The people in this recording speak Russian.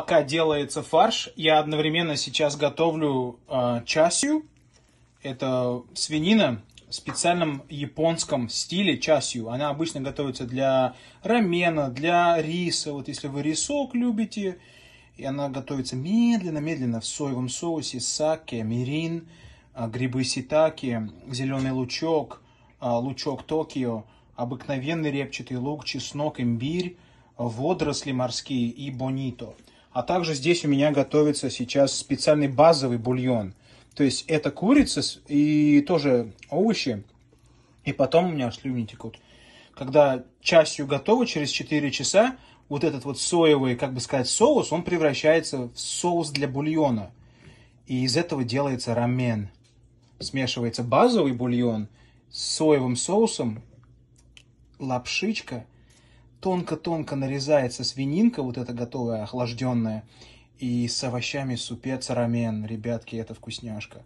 пока делается фарш, я одновременно сейчас готовлю э, часью. Это свинина в специальном японском стиле часью. Она обычно готовится для рамена, для риса. Вот если вы рисок любите, и она готовится медленно-медленно в соевом соусе, саке, мирин, э, грибы ситаки, зеленый лучок, э, лучок Токио, обыкновенный репчатый лук, чеснок, имбирь, водоросли морские и бонито – а также здесь у меня готовится сейчас специальный базовый бульон. То есть это курица и тоже овощи. И потом у меня слюни текут. Когда частью готово, через 4 часа вот этот вот соевый, как бы сказать, соус, он превращается в соус для бульона. И из этого делается рамен. Смешивается базовый бульон с соевым соусом, лапшичка – тонко-тонко нарезается свининка, вот эта готовая, охлажденная, и с овощами супец рамен. Ребятки, это вкусняшка.